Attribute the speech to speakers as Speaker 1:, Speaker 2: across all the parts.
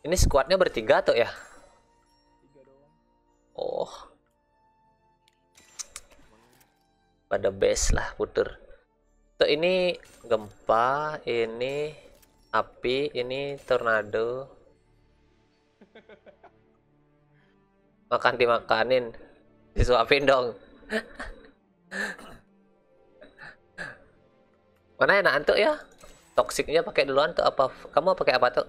Speaker 1: Ini squadnya bertiga tuh ya? Oh. Pada base lah, puter. Tuh ini gempa, ini api, ini tornado. Makan dimakanin. Disuapin dong. Mana enak antuk ya? Toksiknya pakai duluan tuh apa? Kamu pakai apa tuh?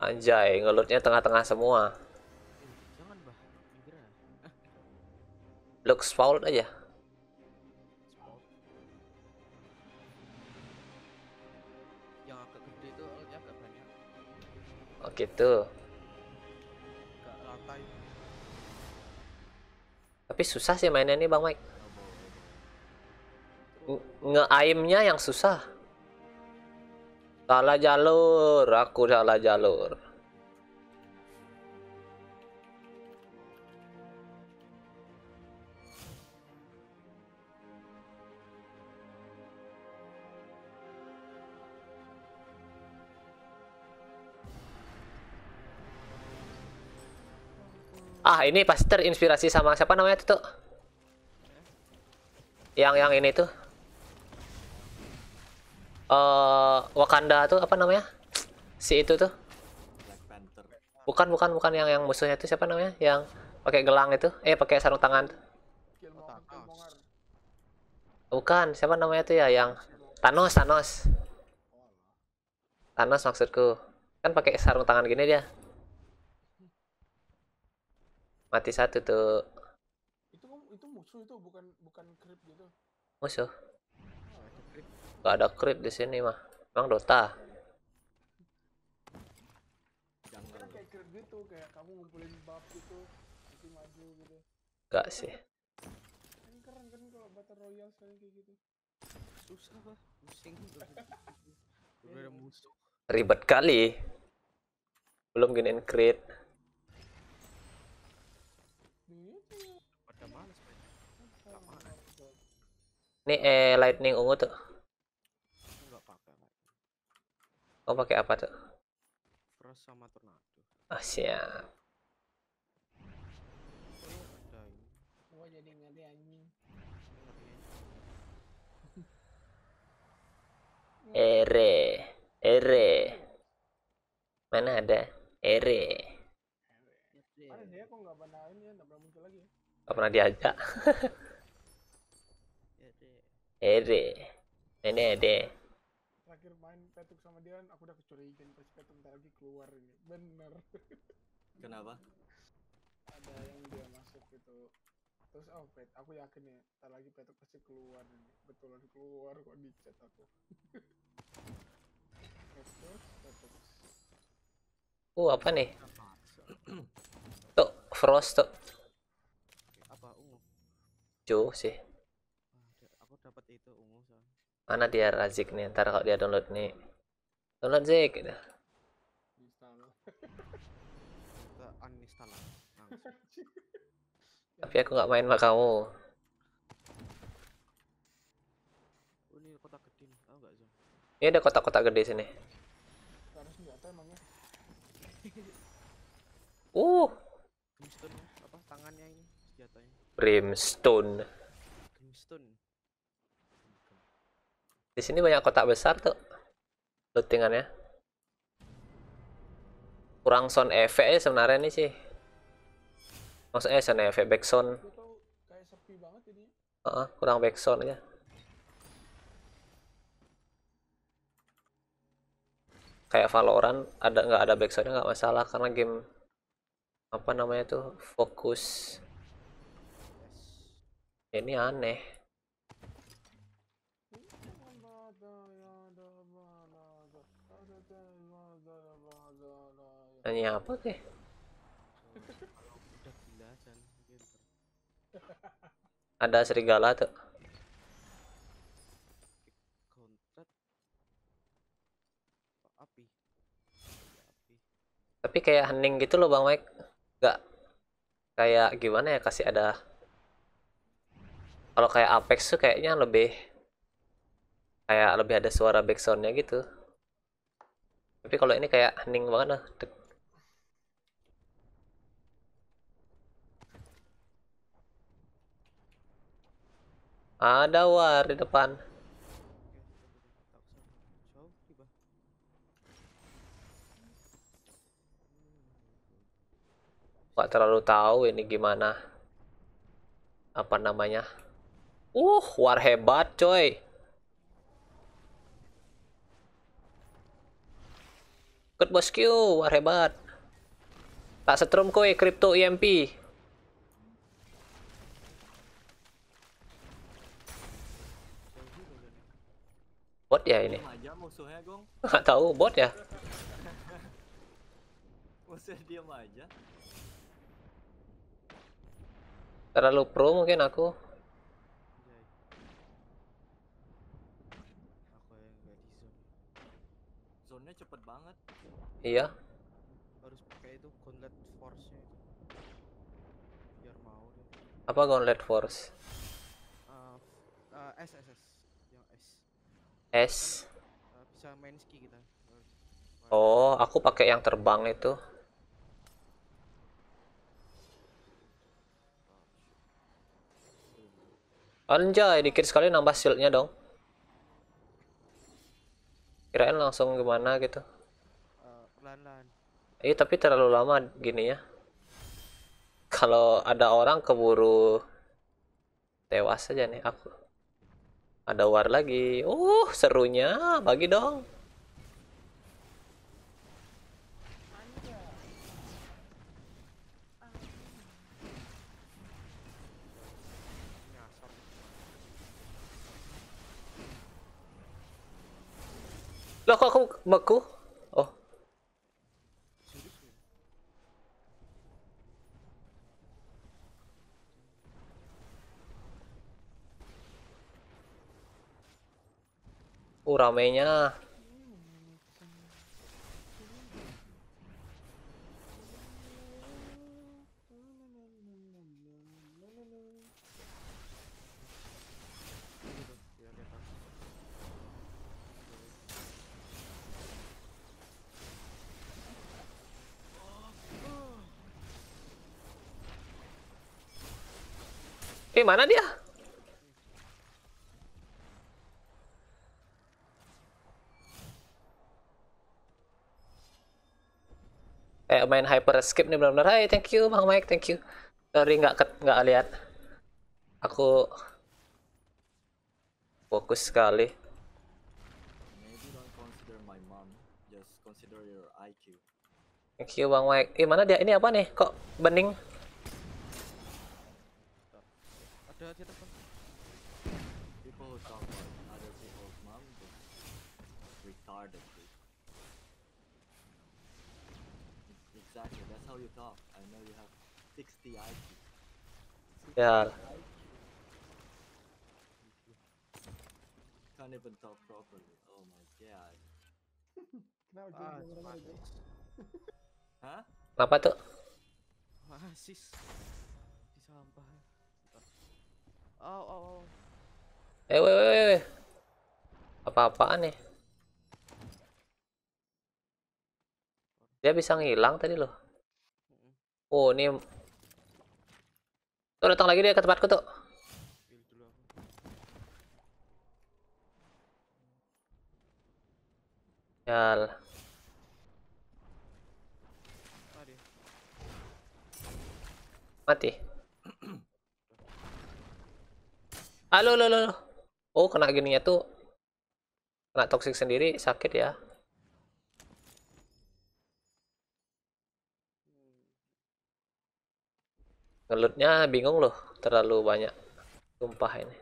Speaker 1: Anjay, ngelutnya tengah-tengah semua. Lux eh, Paul aja. Yang agak gede itu agak banyak. Oh gitu. Tapi susah sih mainnya ini Bang Mike. Nge-aimnya yang susah. Salah jalur, aku salah jalur. Ah, ini pasti terinspirasi sama siapa namanya tuh? Yang yang ini tuh uh, Wakanda tuh apa namanya? Si itu tuh. Bukan bukan bukan yang yang musuhnya itu siapa namanya? Yang pakai gelang itu, eh pakai sarung tangan. Bukan, siapa namanya tuh ya yang Thanos, Thanos. Thanos maksudku. Kan pakai sarung tangan gini dia. Mati satu tuh. Itu itu musuh itu bukan bukan creep gitu. Musuh. Gak ada crit di sini mah. Emang Dota. Gitu, gitu, gitu. Gak sih. Kan kan Ribet kali. Belum giniin crit. Ini eh lightning ungu tuh. Oh pakai apa tuh? Frost sama tornado. Ah siap. Oh, oh, ere, ere. Mana ada? Ere. Mana nggak pernah ini, nggak pernah muncul lagi. Nggak pernah diajak. Ede. Ini ede. Terakhir main Petuk sama dia aku udah kecurigaan pasti Petuk ntar lagi keluar ini. Bener. Kenapa? Ada yang dia masuk gitu. Terus oh Pet, aku yakin ya, ntar lagi Petuk pasti keluar ini. Betulan keluar kok di chat aku. Petuk, Petuk. Uh, oh, apa nih? tuh, Frost tuh. Apa ungu? Jo sih mana dia Razik nih ntar kalau dia download nih download Zik gitu. tapi aku nggak main sama kamu ini ada kotak-kotak gede sini uh brimstone apa tangannya ini senjatanya brimstone brimstone di sini banyak kotak besar tuh lootingannya. Kurang sound effect ya sebenarnya ini sih. Maksudnya ya sound efek back sound. Uh -uh, kurang back sound ya. Kayak Valorant ada nggak ada back soundnya nggak masalah karena game apa namanya tuh fokus. Ini aneh. Tanya apa teh? Ada serigala tuh. Tapi kayak hening gitu loh Bang Mike. Gak kayak gimana ya kasih ada kalau kayak Apex tuh kayaknya lebih kayak lebih ada suara backsoundnya gitu tapi kalau ini kayak hening banget lah Ada war di depan. Gak terlalu tahu ini gimana. Apa namanya? Uh, war hebat coy. Good bosku, war hebat. Tak setrum kowe kripto EMP. Bot ya ini? nggak Gong. tahu, bot ya? aja. Terlalu pro mungkin aku. Zonnya cepet banget. Iya. Harus pakai itu gauntlet force Biar mau Apa gauntlet force? Uh, uh, S, S, S bisa main ski kita oh aku pakai yang terbang itu anjay dikit sekali nambah shieldnya dong kirain langsung gimana gitu eh, pelan-pelan iya, tapi terlalu lama gini ya kalau ada orang keburu tewas aja nih aku ada war lagi. Uh, serunya. Bagi dong. Loh kok aku meku? Uh, ramenya Eh, mana dia? kayak main Hyper Escape nih benar-benar Hai, thank you Bang Mike thank you sorry nggak nggak lihat aku fokus sekali Thank you Bang Mike. Eh mana dia? Ini apa nih? Kok bening? Ada di how Yeah. Can't even talk properly. Oh my god. Ah, Apa tuh? Oasis. Ah, sampah. Oh, oh, oh. Eh, weh, weh, weh. Apa-apaan ya? Dia bisa ngilang tadi loh. Oh, ini Tuh datang lagi dia ke tempatku tuh. Yal. Mati. Halo, lo, lo. Oh, kena gininya tuh. Kena toxic sendiri, sakit ya. ngelutnya bingung loh terlalu banyak tumpah ini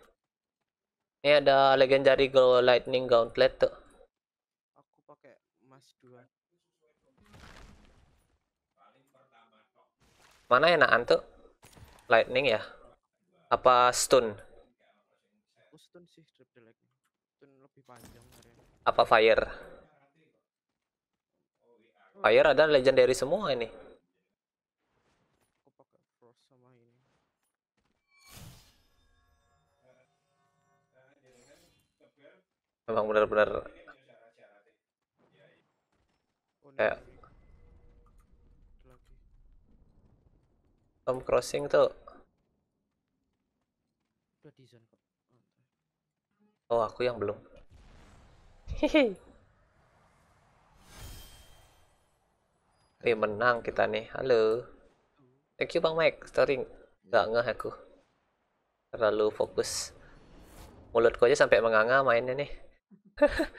Speaker 1: ini ada legendary glow lightning gauntlet tuh aku pakai emas dua mana enak tuh lightning ya apa stun aku stun sih drip lebih panjang apa fire oh, fire iya. ada legendary semua ini memang benar-benar oh, kayak Tom Crossing tuh Oh aku yang belum Hehehe Eh menang kita nih. Halo. Thank you Bang Mike. Storing. Gak ngeh aku. Terlalu fokus. Mulutku aja sampai menganga mainnya nih.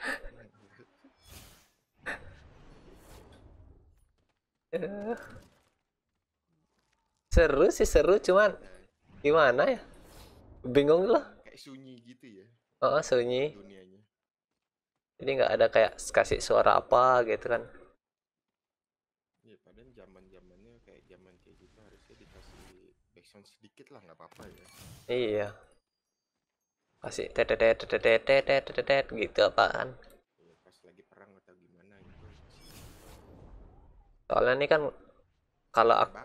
Speaker 1: seru sih seru cuman gimana ya bingung loh kayak sunyi gitu ya oh uh, sunyi dunianya jadi nggak ada kayak kasih suara apa gitu kan ya padahal zaman zamannya kayak zaman kayak gitu harusnya dikasih background sedikit lah nggak apa-apa ya iya masih tetetet tetetet tetetet gitu apaan iya, pas lagi perang atau gimana gitu soalnya ini kan kalau aku,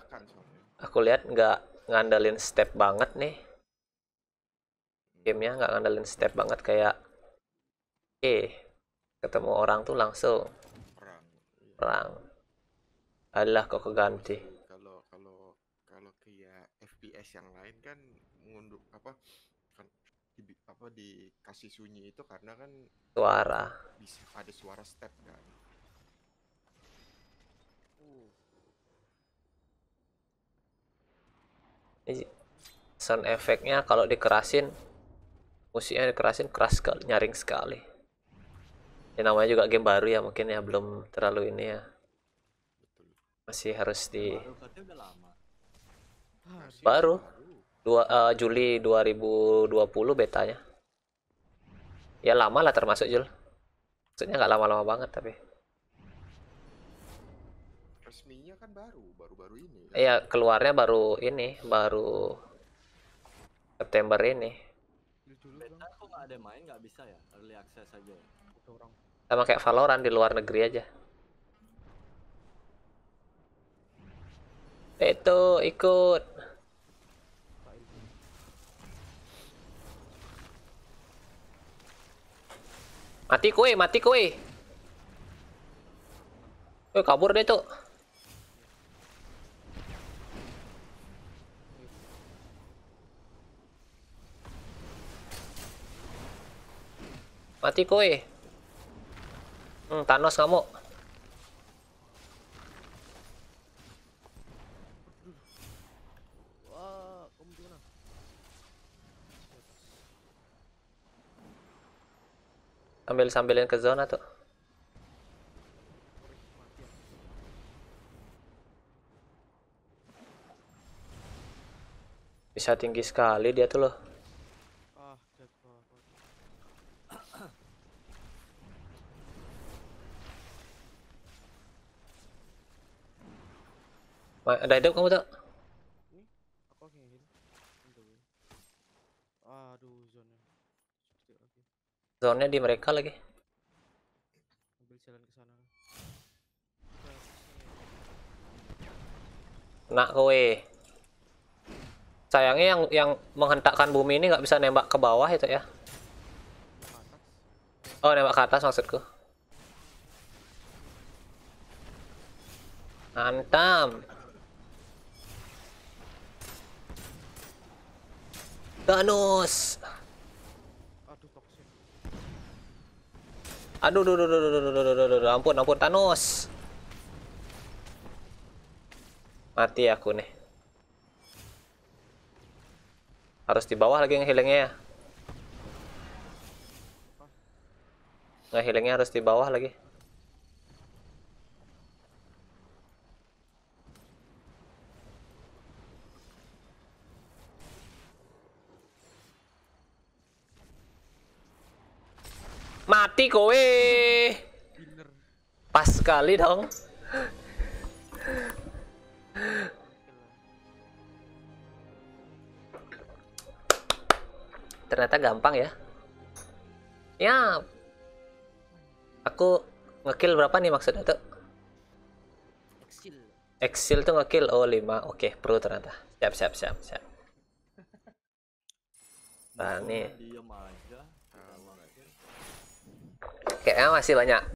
Speaker 1: aku lihat nggak ngandalin step banget nih gamenya nggak ngandalin step banget kayak eh ketemu orang tuh langsung perang iya. perang allah kok keganti kalau kalau kalau kayak FPS yang lain kan ngunduh apa di, apa dikasih sunyi itu karena kan suara bisa ada suara step kan uh. ini sound efeknya kalau dikerasin musiknya dikerasin keras sekali nyaring sekali ya namanya juga game baru ya mungkin ya belum terlalu ini ya masih harus di baru dua, uh, Juli 2020 betanya ya lama lah termasuk Jul maksudnya nggak lama-lama banget tapi resminya kan baru baru-baru ini kan? iya keluarnya baru ini baru September ini beta kok nggak ada main nggak bisa ya early access aja ya sama kayak Valorant di luar negeri aja itu ikut Mati kue, mati kue. Eh kabur deh tuh. Mati kue. Hmm, Thanos kamu. sambil-sambilin ke zona tuh. Bisa tinggi sekali dia tuh loh. Ada hidup kamu tuh? zone di mereka lagi. Ambil Nak kowe. Sayangnya yang yang menghentakkan bumi ini nggak bisa nembak ke bawah itu ya. Oh, nembak ke atas maksudku. Antam. Thanos. Aduh, aduh, aduh, aduh, aduh, aduh, aduh, aduh, ampun, ampun, Thanos. Mati aku nih. Harus di bawah lagi ngehilangnya ya. Ngehilangnya harus di bawah lagi. mati kowe. Pas sekali dong. Ternyata gampang ya. Ya. Aku ngekill berapa nih maksudnya tuh? Exil. tuh ngekill oh lima Oke, okay, pro ternyata. Siap siap siap siap. Nah, ini kayaknya masih banyak